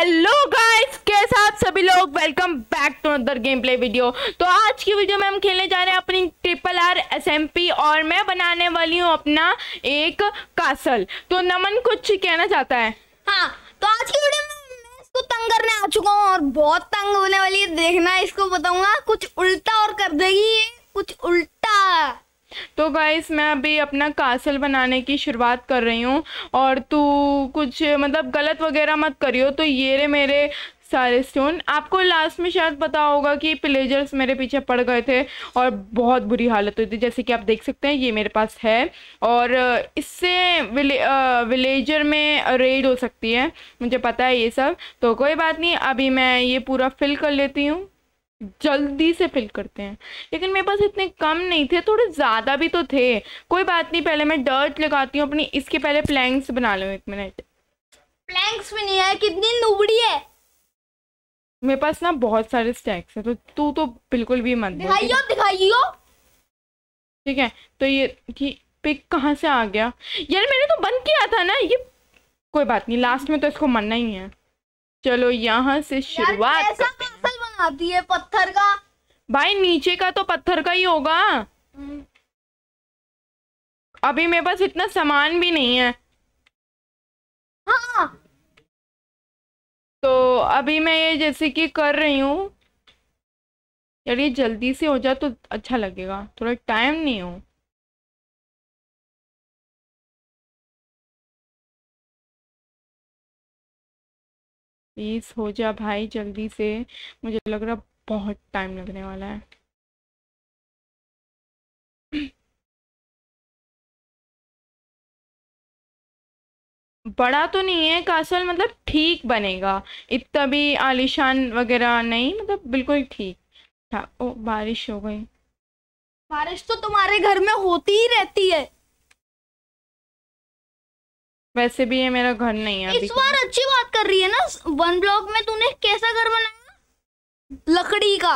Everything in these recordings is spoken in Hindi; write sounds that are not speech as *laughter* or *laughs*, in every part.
हेलो गाइस कैसे आप सभी लोग welcome back to other game play video तो आज की वीडियो में हम खेलने जा रहे हैं अपनी ट्रिपल आर एसएमपी और मैं बनाने वाली हूँ अपना एक कासल तो नमन कुछ कहना चाहता है हाँ तो आज की वीडियो में मैं इसको तंग करने आ चुका हूँ और बहुत तंग होने वाली है देखना इसको बताऊंगा कुछ उल्टा और कर देगी कुछ उल्टा तो गाइस मैं अभी अपना कासल बनाने की शुरुआत कर रही हूँ और तू कुछ मतलब गलत वगैरह मत करियो तो ये रे मेरे सारे स्टोन आपको लास्ट में शायद पता होगा कि प्लेजर्स मेरे पीछे पड़ गए थे और बहुत बुरी हालत हुई थी जैसे कि आप देख सकते हैं ये मेरे पास है और इससे विले, विलेजर में रेड हो सकती है मुझे पता है ये सब तो कोई बात नहीं अभी मैं ये पूरा फिल कर लेती हूँ जल्दी से फिल करते हैं लेकिन मेरे पास इतने कम नहीं थे थोड़े ज़्यादा भी तो थे कोई बात नहीं पहले मैं डर्ट लगाती हूँ अपनी इसके पहले प्लैंक्स बना लूँ एक मिनट प्लैंक्स भी नहीं है कितनी नुबड़ी है मेरे पास ना बहुत सारे स्टैक्स हैं तो तू तो बिल्कुल भी मत दिखाइयो दिखाइयो ठीक है तो ये कि पिक कहाँ से आ गया यार मैंने तो बंद किया था ना ये कोई बात नहीं लास्ट में तो इसको मरना ही है चलो यहाँ से शुरुआत बनाती है पत्थर का भाई नीचे का तो पत्थर का ही होगा हम्म। अभी मेरे पास इतना सामान भी नहीं है हाँ। तो अभी मैं ये जैसे कि कर रही हूँ यार ये जल्दी से हो जाए तो अच्छा लगेगा थोड़ा टाइम नहीं हो प्लीज़ हो जा भाई जल्दी से मुझे लग रहा बहुत टाइम लगने वाला है बड़ा तो नहीं है कासल मतलब ठीक बनेगा इतना भी आलिशान वगैरह नहीं मतलब बिल्कुल ठीक अच्छा, ओ बारिश हो गई बारिश तो तुम्हारे घर में होती ही रहती है वैसे भी ये मेरा घर नहीं है इस तो। बार अच्छी बात कर रही है ना वन ब्लॉक में तूने कैसा घर बनाया लकड़ी का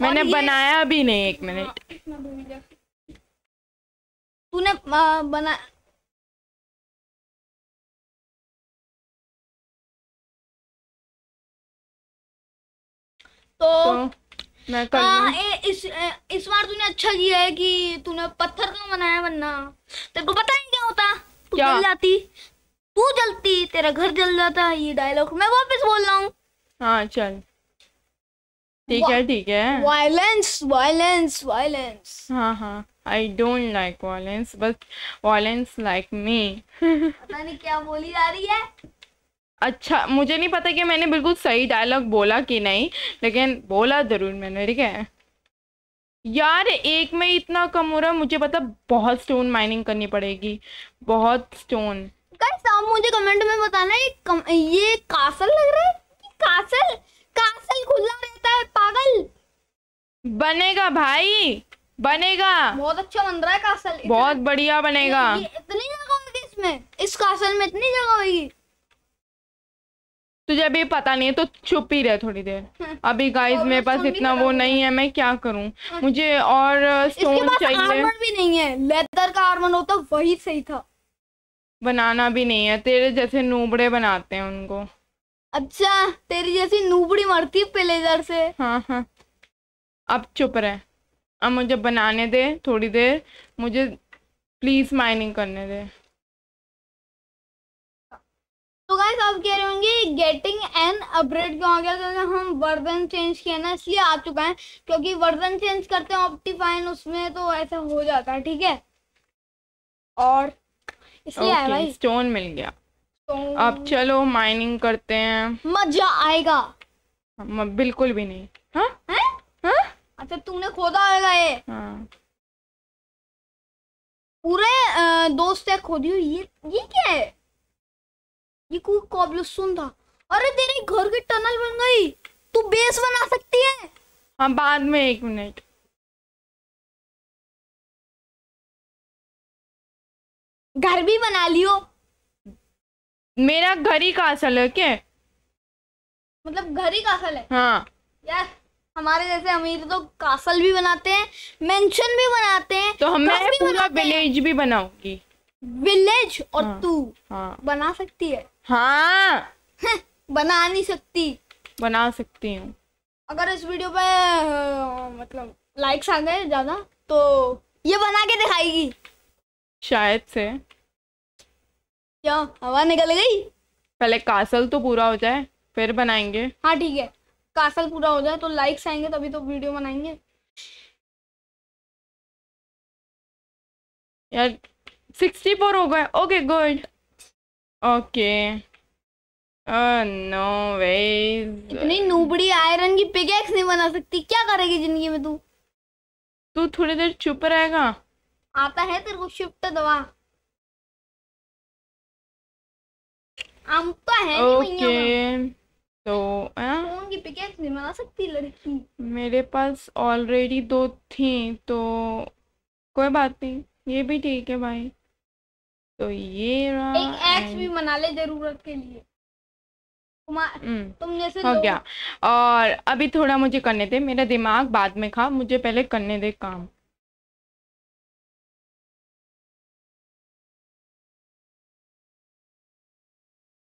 मैंने बनाया भी नहीं एक मिनट तूने बना तो, तो मैं कर आ, ए, इस ए, इस बार तूने अच्छा किया है कि तूने पत्थर क्यों बनाया बनना तेरे को पता ही क्या होता क्या? जाती तू जलती तेरा घर जल जाता ये डायलॉग मैं वापस बोल रहा हूँ हाँ चल ठीक है ठीक है वायलेंस वायलेंस वायलेंस हाँ हाँ आई डोंट लाइक वायलेंस बस वायलेंस लाइक मी पता नहीं क्या बोली जा रही है अच्छा मुझे नहीं पता कि मैंने बिल्कुल सही डायलॉग बोला कि नहीं लेकिन बोला ज़रूर मैंने ठीक है यार एक में इतना कम हो रहा मुझे पता बहुत स्टोन माइनिंग करनी पड़ेगी बहुत स्टोन गाइस आप मुझे कमेंट में बताना ये कम, ये कासल लग रहा है कासल कासल खुला रहता है पागल बनेगा भाई बनेगा बहुत अच्छा बन रहा है कासल बहुत बढ़िया बनेगा इतनी जगह होगी इसमें इस कासल में इतनी जगह होगी तुझे अभी पता नहीं है तो छुप ही रहे थोड़ी देर हम्म। अभी गाइस मेरे पास इतना वो नहीं है मैं क्या करूं हाँ। मुझे और स्टोन चाहिए आर्मर भी नहीं है लेदर का आर्मर होता वही सही था बनाना भी नहीं है तेरे जैसे नूबड़े बनाते हैं उनको अच्छा तेरी जैसी नूबड़ी मरती है प्लेजर से हाँ हाँ अब चुप रहे अब मुझे बनाने दे थोड़ी देर मुझे प्लीज़ माइनिंग करने दे तो गाइस आप कह रहे होंगे गेटिंग एन अपग्रेड क्यों हो गया क्योंकि हम वर्जन चेंज किए ना इसलिए आ चुका है क्योंकि वर्जन चेंज करते हैं ऑप्टिफाइन उसमें तो ऐसा हो जाता है ठीक है और इसलिए okay, भाई स्टोन मिल गया stone... अब चलो माइनिंग करते हैं मजा आएगा हाँ, बिल्कुल भी नहीं हाँ? हाँ? अच्छा तूने खोदा होगा ये पूरे दोस्त है खोदी हुई ये ये क्या है ये कोई कॉबलस्टोन था अरे तेरे घर की टनल बन गई तू बेस बना सकती है हाँ बाद में एक मिनट घर भी बना लियो मेरा घर ही कासल है क्या मतलब घर ही कासल है हाँ यार हमारे जैसे अमीर तो कासल भी बनाते हैं मेंशन भी बनाते हैं तो हमें भी पूरा विलेज भी बनाऊंगी विलेज और हाँ, तू हाँ, बना सकती है हाँ।, हाँ बना नहीं सकती बना सकती हूँ अगर इस वीडियो पे मतलब लाइक्स आ गए ज्यादा तो ये बना के दिखाएगी शायद से क्या हवा निकल गई पहले कासल तो पूरा हो जाए फिर बनाएंगे हाँ ठीक है कासल पूरा हो जाए तो लाइक्स आएंगे तभी तो वीडियो बनाएंगे यार सिक्सटी फोर हो गए ओके गुड ओके नो वेज इतनी नूबड़ी आयरन की पिगेक्स नहीं बना सकती क्या करेगी जिंदगी में तू तू थोड़ी देर चुप रहेगा आता है तेरे को शिफ्ट दबा आता है ओके तो फोन की पिकेक्स नहीं बना सकती लड़की मेरे पास ऑलरेडी दो थी तो कोई बात नहीं ये भी ठीक है भाई तो ये रहा एक एक्स भी मना ले जरूरत के लिए हम्म, तुम जैसे हो गया और अभी थोड़ा मुझे करने दे मेरा दिमाग बाद में खा मुझे पहले करने दे काम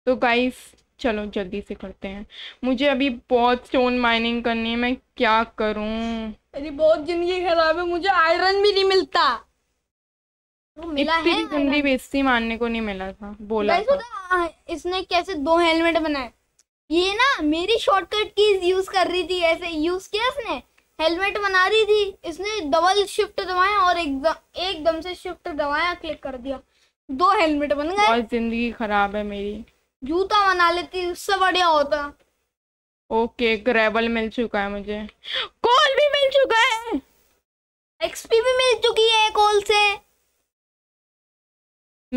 तो गाइस चलो जल्दी से करते हैं मुझे अभी बहुत स्टोन माइनिंग करनी है मैं क्या करूं अरे बहुत जिंदगी खराब है मुझे आयरन भी नहीं मिलता वो इतनी गंदी बेस्ती मारने को नहीं मिला था बोला था। था, तो, हाँ, इसने कैसे दो हेलमेट बनाए ये ना मेरी शॉर्टकट की यूज कर रही थी ऐसे यूज किया इसने हेलमेट बना रही थी इसने डबल शिफ्ट दबाया और एकदम एकदम से शिफ्ट दबाया क्लिक कर दिया दो हेलमेट बन गए जिंदगी खराब है मेरी जूता बना लेती उससे बढ़िया होता ओके ग्रेवल मिल चुका है मुझे कोल भी मिल चुका है एक्सपी भी मिल चुकी है कोल से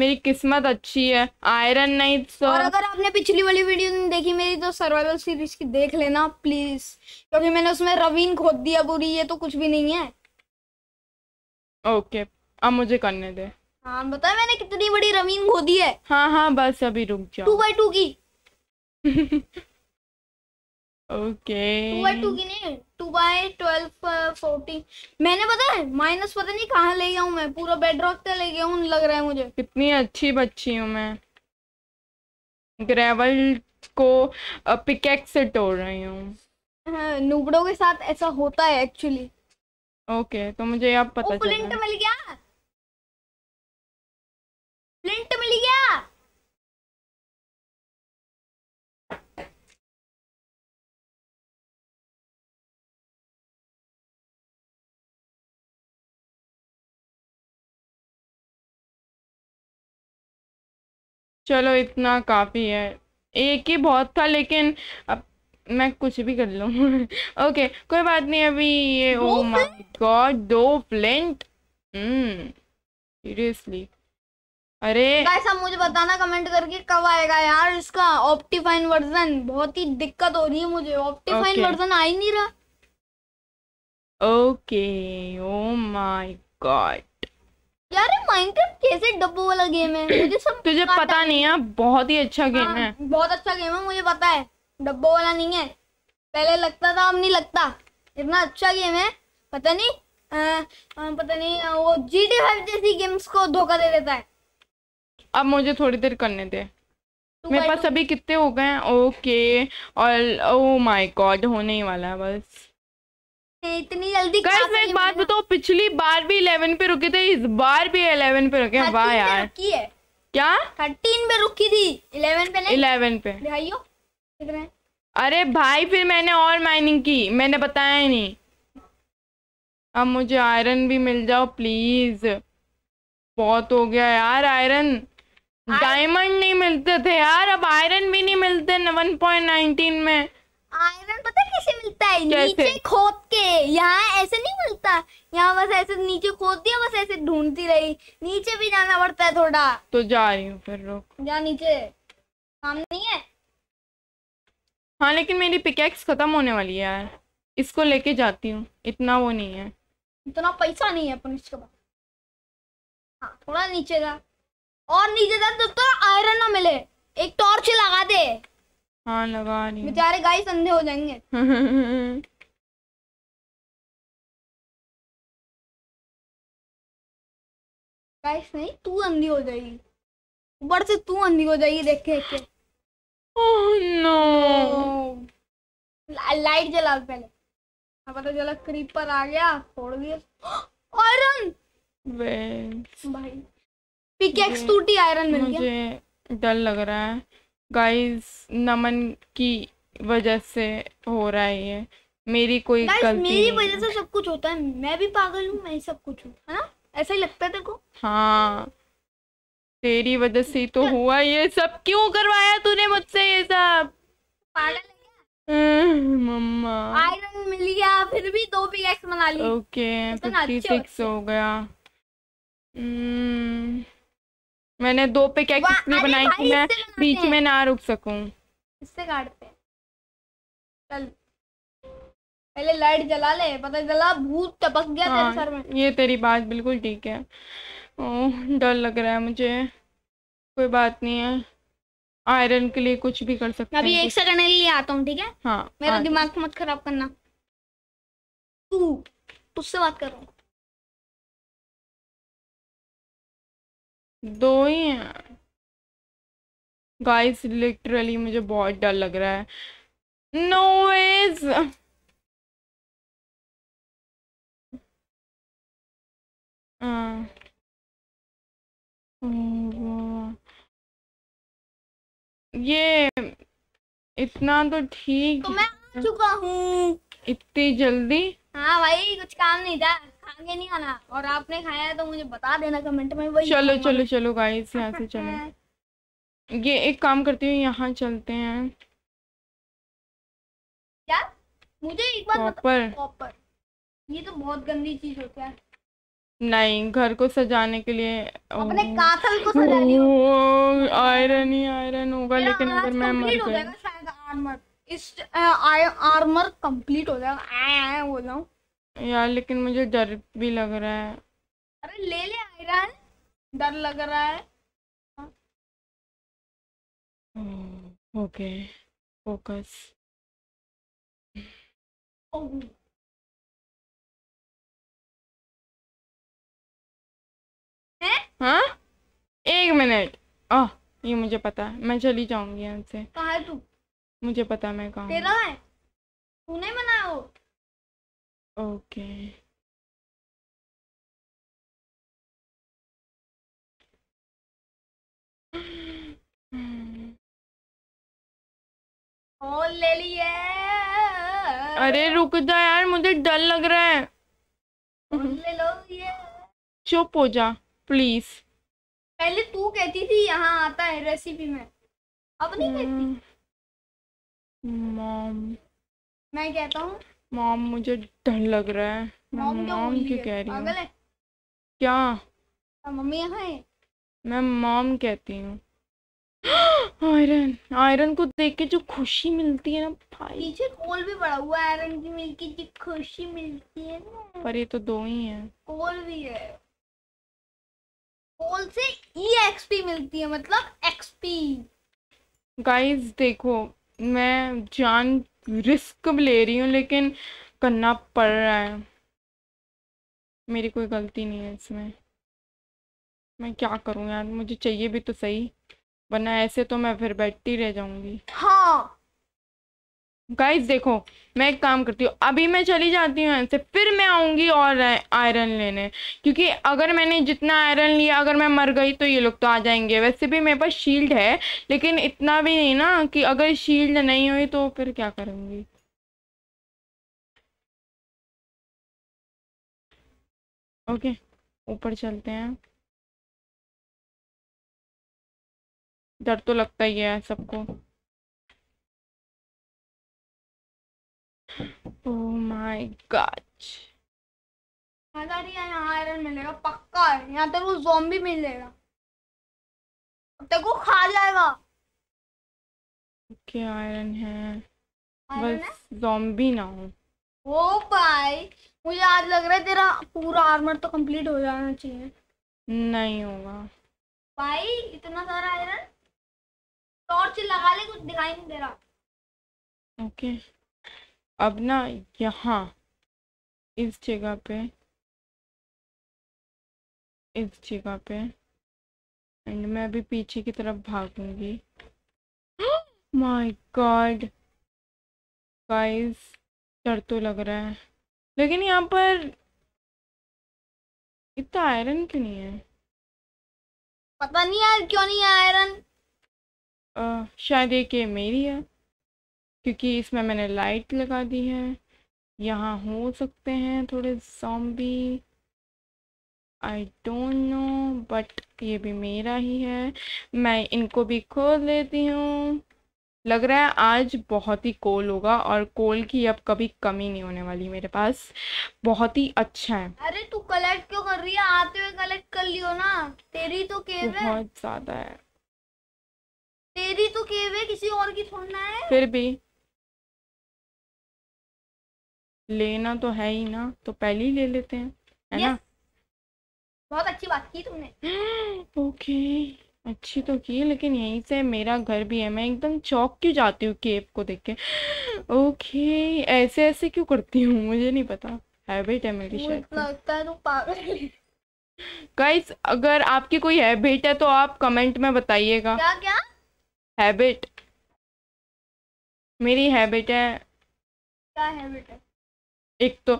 मेरी किस्मत अच्छी है आयरन नहीं तो और अगर आपने पिछली वाली वीडियो नहीं देखी मेरी तो सर्वाइवल सीरीज की देख लेना प्लीज क्योंकि मैंने उसमें रवीन खोद दिया बुरी ये तो कुछ भी नहीं है ओके अब मुझे करने दे हाँ बताया मैंने कितनी बड़ी रमीन खोदी है हाँ हाँ बस अभी रुक जाओ टू बाई टू की *laughs* ओके टू बाई टू की नहीं टू बाई ट्वेल्व फोर्टीन मैंने पता है माइनस पता नहीं कहाँ ले गया हूँ मैं पूरा बेड रॉक तक ले गया हूँ लग रहा है मुझे कितनी अच्छी बच्ची हूँ मैं ग्रेवल को पिकेक से तोड़ रही हूँ हाँ, नूबड़ों के साथ ऐसा होता है एक्चुअली ओके okay, तो मुझे अब पता चला मिल गया चलो इतना काफ़ी है एक ही बहुत था लेकिन अब मैं कुछ भी कर लूँ ओके *laughs* कोई बात नहीं अभी ये ओ माय गॉड दो फ्लिंट oh सीरियसली hmm, अरे गाइस तो आप मुझे बताना कमेंट करके कब आएगा यार इसका ऑप्टिफाइन वर्जन बहुत ही दिक्कत हो रही है मुझे ऑप्टिफाइन okay. वर्जन आ ही नहीं रहा ओके ओ माय गॉड यार माइनक्राफ्ट कैसे डब्बो वाला गेम है मुझे सब *clears throat* तुझे पता नहीं है बहुत ही अच्छा गेम हाँ, है बहुत अच्छा गेम है मुझे पता है डब्बो वाला नहीं है पहले लगता था अब नहीं लगता इतना अच्छा गेम है पता नहीं आ, आ, पता नहीं वो जी टी फाइव जैसी गेम्स को धोखा दे देता है अब मुझे थोड़ी देर करने दे मेरे पास अभी कितने हो गए ओके और ओ माई गॉड होने ही वाला है बस इतनी जल्दी गाइस मैं एक बात बताऊं पिछली बार भी 11 पे रुके थे इस बार भी 11 पे रुके हैं वाह यार रुकी है क्या 13 पे रुकी थी 11 पे नहीं 11 पे भाइयों कितने अरे भाई फिर मैंने और माइनिंग की मैंने बताया नहीं अब मुझे आयरन भी मिल जाओ प्लीज बहुत हो गया यार आयरन डायमंड नहीं मिलते थे यार अब आयरन भी नहीं मिलते 1.19 में आयरन पता कैसे मिलता है कैसे? नीचे खोद के यहाँ ऐसे नहीं मिलता यहाँ बस ऐसे नीचे खोद दिया बस ऐसे ढूंढती रही नीचे भी जाना पड़ता है थोड़ा तो जा रही हूँ फिर रुक जा नीचे काम नहीं है हाँ लेकिन मेरी पिकेक्स खत्म होने वाली है यार इसको लेके जाती हूँ इतना वो नहीं है इतना पैसा नहीं है अपन इसके पास हाँ थोड़ा नीचे जा और नीचे जा तो, तो आयरन ना मिले एक टॉर्च लगा दे हाँ लगा रही बेचारे गाय संधे हो जाएंगे नहीं तू अंधी हो जाएगी ऊपर से तू अंधी हो जाएगी देख के देख नो oh, लाइट जला पहले पता चला क्रीपर आ गया फोड़ दिया आयरन *gasps* भाई पिकेक्स टूटी आयरन मिल गया मुझे डर लग रहा है गाइस नमन की वजह से हो रहा है ये मेरी कोई गलती मेरी वजह से सब कुछ होता है मैं भी पागल हूँ मैं सब कुछ हूँ है ना ऐसा ही लगता है तेरे को हाँ तेरी वजह से तो हुआ ये सब क्यों करवाया तूने मुझसे ये सब पागल हम्म, मम्मा आयरन मिल गया फिर भी दो पिक्स मना ली ओके फिफ्टी सिक्स हो गया हम्म। मैंने दो पे क्या कितनी बनाई थी मैं बीच में ना रुक सकूं इससे काटते चल पहले लाइट जला ले पता जला भूत टपक गया हाँ, तेरे सर में ये तेरी बात बिल्कुल ठीक है ओ डर लग रहा है मुझे कोई बात नहीं है आयरन के लिए कुछ भी कर सकते अभी एक सेकंड के लिए आता हूँ ठीक है हाँ मेरा हाँ। दिमाग मत खराब करना तू तुझसे बात कर रहा हूँ दो ही हैं गाइस लिटरली मुझे बहुत डर लग रहा है नो वेज ये इतना तो ठीक तो मैं आ चुका हूँ इतनी जल्दी हाँ भाई कुछ काम नहीं था खाएंगे नहीं खाना और आपने खाया है तो मुझे बता देना कमेंट में वही चलो चलो चलो गाइस यहाँ से चलो ये एक काम करती हूँ यहाँ चलते हैं क्या मुझे एक बात कॉपर कॉपर ये तो बहुत गंदी चीज होता है नहीं घर को सजाने के लिए अपने कासल को सजाने आयरन ही आयरन होगा लेकिन अगर मैं मर गई इस आर्मर कंप्लीट हो जाएगा आया बोल रहा हूँ यार लेकिन मुझे डर भी लग रहा है अरे ले ले आयरन डर लग रहा है हाँ। हम्म, ओके फोकस हाँ एक मिनट ओह ये मुझे पता है मैं चली जाऊंगी यहाँ से कहाँ है तू मुझे पता मैं कहाँ तेरा है तूने बनाया हो Okay. फोन ले लिए अरे रुक जा यार मुझे डर लग रहा है ले लो ये चुप हो जा प्लीज पहले तू कहती थी यहाँ आता है रेसिपी में अब नहीं कहती मॉम hmm. hmm. मैं कहता हूँ मॉम मुझे डर लग रहा है मॉम मॉम क्यों कह रही हूँ क्या तो मम्मी है मैं मॉम कहती हूँ *gasps* आयरन आयरन को देख के जो खुशी मिलती है ना भाई पीछे कोल भी बड़ा हुआ आयरन की मिलके जो खुशी मिलती है ना पर ये तो दो ही है कोल भी है कोल से ई e एक्सपी मिलती है मतलब एक्सपी गाइस देखो मैं जान रिस्क भी ले रही हूँ लेकिन करना पड़ रहा है मेरी कोई गलती नहीं है इसमें मैं क्या करूँ यार मुझे चाहिए भी तो सही वरना ऐसे तो मैं फिर बैठती रह जाऊँगी हाँ गाइस देखो मैं एक काम करती हूँ अभी मैं चली जाती हूँ यहाँ से फिर मैं आऊँगी और आयरन लेने क्योंकि अगर मैंने जितना आयरन लिया अगर मैं मर गई तो ये लोग तो आ जाएंगे वैसे भी मेरे पास शील्ड है लेकिन इतना भी नहीं ना कि अगर शील्ड नहीं हुई तो फिर क्या करूँगी ओके ऊपर चलते हैं डर तो लगता ही है सबको माय oh गॉड यहाँ आयरन मिलेगा पक्का यहाँ तेरे को जोम्बी मिलेगा तेरे को खा जाएगा ओके आयरन है बस जोम्बी ना हो ओ भाई मुझे आज लग रहा है तेरा पूरा आर्मर तो कंप्लीट हो जाना चाहिए नहीं होगा भाई इतना सारा आयरन टॉर्च लगा ले कुछ दिखाई नहीं दे रहा ओके okay. अब ना यहाँ इस जगह पे इस जगह पे एंड मैं अभी पीछे की तरफ भागूंगी माय गॉड गाइस डर तो लग रहा है लेकिन यहाँ पर इतना आयरन क्यों नहीं है पता नहीं यार क्यों नहीं है आयरन आ, शायद एक मेरी है क्योंकि इसमें मैंने लाइट लगा दी है यहाँ हो सकते हैं थोड़े zombie I don't know but ये भी मेरा ही है मैं इनको भी खोल लेती हूँ लग रहा है आज बहुत ही कोल होगा और कोल की अब कभी कमी नहीं होने वाली मेरे पास बहुत ही अच्छा है अरे तू कलेक्ट क्यों कर रही है आते हुए कलेक्ट कर लियो ना तेरी तो केव है बहुत ज्यादा है तेरी तो केव है किसी और की थोड़ना है फिर भी लेना तो है ही ना तो पहले ही ले लेते हैं है ना बहुत अच्छी बात की तुमने ओके *gasps* अच्छी तो की लेकिन यहीं से मेरा घर भी है मैं एकदम चौक क्यों जाती हूँ केप को देख के ओके *gasps* ऐसे ऐसे क्यों करती हूँ मुझे नहीं पता हैबिट है मेरी शायद तो गाइस *laughs* अगर आपकी कोई हैबिट है तो आप कमेंट में बताइएगा क्या क्या हैबिट मेरी हैबिट है क्या हैबिट है एक तो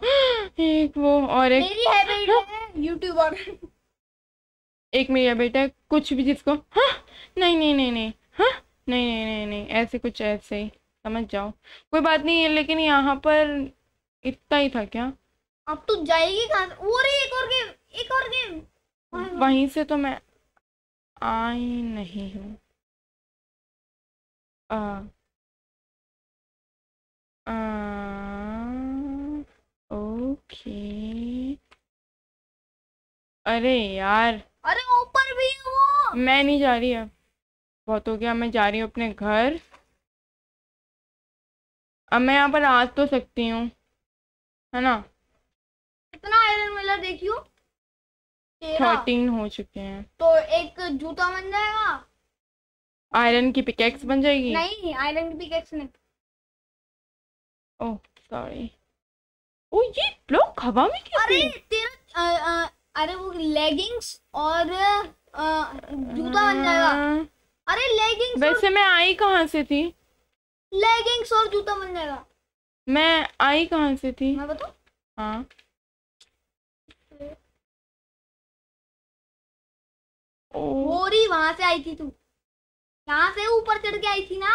एक वो और एक मेरी हैबिट है यूट्यूबर एक मेरी हैबिट है कुछ भी जिसको हाँ नहीं नहीं नहीं नहीं हाँ नहीं नहीं नहीं नहीं ऐसे कुछ ऐसे ही समझ जाओ कोई बात नहीं है लेकिन यहाँ पर इतना ही था क्या अब तो जाएगी कहाँ और एक और गेम एक और गेम वहीं से तो मैं आई नहीं हूँ आ, आ, ओके अरे यार अरे ऊपर भी है वो मैं नहीं जा रही अब बहुत हो गया मैं जा रही हूँ अपने घर अब मैं यहाँ पर आ तो सकती हूँ है ना कितना आयरन मिला देखियो थर्टीन हो चुके हैं तो एक जूता बन जाएगा आयरन की पिकेक्स बन जाएगी नहीं आयरन की पिकेक्स नहीं ओह सॉरी ओ ये ब्लॉक हवा में क्यों अरे तेरा आ, आ, अरे वो लेगिंग्स और जूता बन जाएगा हाँ। अरे लेगिंग्स वैसे और... मैं आई कहाँ से थी लेगिंग्स और जूता बन जाएगा मैं आई कहाँ से थी मैं बताऊँ हाँ होरी वहां से आई थी तू यहाँ से ऊपर चढ़ के आई थी ना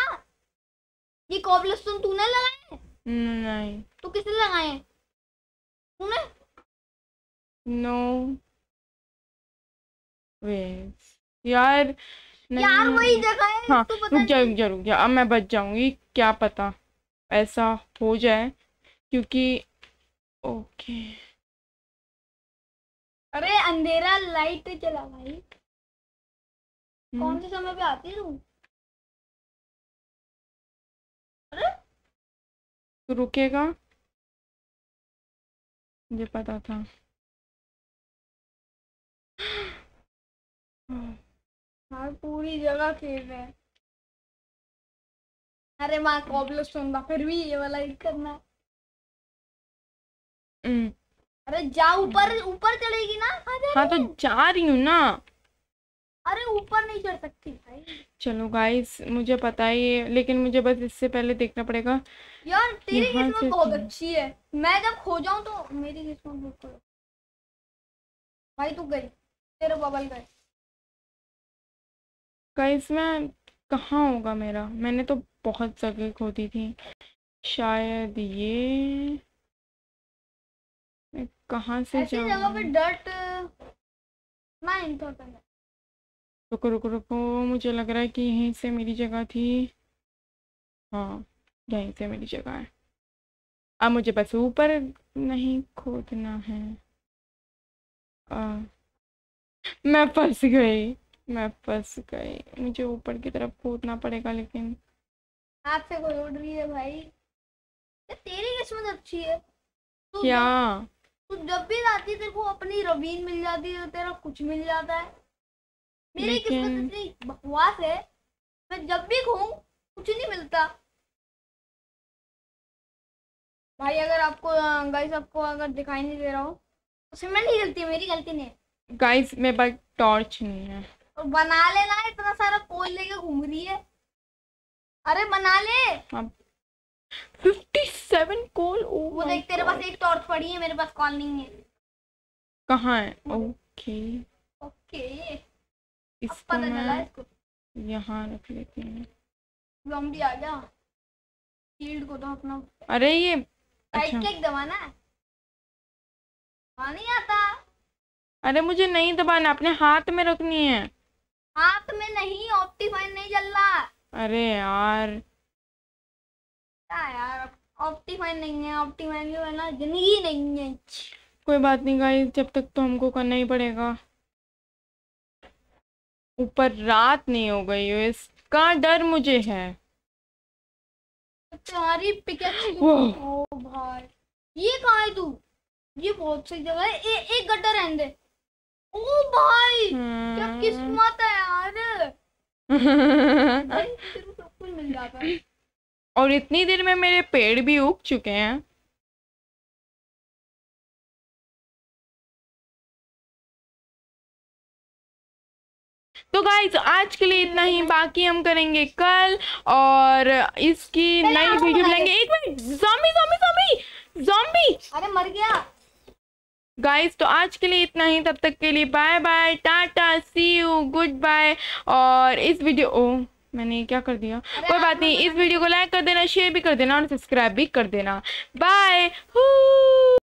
ये कॉबलस्टोन तूने लगाए नहीं तो किसने लगाए तूने नो वेट यार यार वही जगह है हाँ रुक जा रुक जा रुक जा अब मैं बच जाऊंगी क्या पता ऐसा हो जाए क्योंकि ओके अरे अंधेरा लाइट चला भाई हम्म। कौन से समय पे आती तू रुकेगा मुझे पता था हाँ पूरी जगह खेल रहे अरे माँ कॉबलो स्टोन था फिर भी ये वाला हिट करना हम्म। अरे जा ऊपर ऊपर चलेगी ना हाँ तो जा रही हूँ ना अरे ऊपर नहीं चढ़ सकती भाई चलो गाइस मुझे पता ही है लेकिन मुझे बस इससे पहले देखना पड़ेगा यार तेरी किस्मत बहुत अच्छी है मैं जब खो जाऊं तो मेरी किस्मत बहुत खराब भाई तू गई तेरे बबल गए गाइस मैं कहाँ होगा मेरा मैंने तो बहुत जगह खो दी थी शायद ये कहाँ से जाऊँ जगह पे डर्ट मैं इन रुको रुको रुको मुझे लग रहा है कि यहीं से मेरी जगह थी हाँ यहीं से मेरी जगह है अब मुझे बस ऊपर नहीं खोदना है आ, मैं फंस गई मैं फंस गई मुझे ऊपर की तरफ खोदना पड़ेगा लेकिन हाथ से कोई उड़ रही है भाई तेरी किस्मत अच्छी है क्या तू जब भी जाती तेरे को अपनी रवीन मिल जाती है तेरा कुछ मिल जाता है मेरी किस्मत इतनी बकवास है मैं जब भी घूम कुछ नहीं मिलता भाई अगर आपको गाइस आपको अगर दिखाई नहीं दे रहा हो तो सिमर नहीं गलती मेरी गलती नहीं गाइस मेरे पास टॉर्च नहीं है और बना लेना इतना सारा कोल लेके घूम रही है अरे बना ले फिफ्टी सेवन कोल oh वो देख तेरे पास एक टॉर्च पड़ी है मेरे पास कॉल नहीं है कहाँ है ओके ओके इसको मैं यहाँ रख लेती हूँ तो अरे ये अच्छा। हाँ, नहीं आता अरे मुझे नहीं दबाना अपने हाथ में रखनी है हाथ में नहीं ऑप्टिफाइन नहीं चल रहा अरे यार यार ऑप्टिफाइन नहीं है ऑप्टिफाइन की जिंदगी नहीं है कोई बात नहीं गाई जब तक तो हमको करना ही पड़ेगा ऊपर रात नहीं हो गई हो इसका डर मुझे है सारी ओ भाई ये कहाँ है तू ये बहुत सही जगह है ए, एक गड्ढा रहने दे ओ भाई क्या हम्म। किस्मत है यार भाई, मिल जाता है और इतनी देर में मेरे पेड़ भी उग चुके हैं तो गाइज आज के लिए इतना ही बाकी हम करेंगे कल और इसकी नई वीडियो लेंगे एक minute zombie zombie zombie zombie अरे मर गया गाइज तो आज के लिए इतना ही तब तक के लिए bye bye tata see you goodbye और इस वीडियो ओ मैंने क्या कर दिया कोई बात नहीं इस वीडियो को लाइक कर देना शेयर भी कर देना और सब्सक्राइब भी कर देना बाय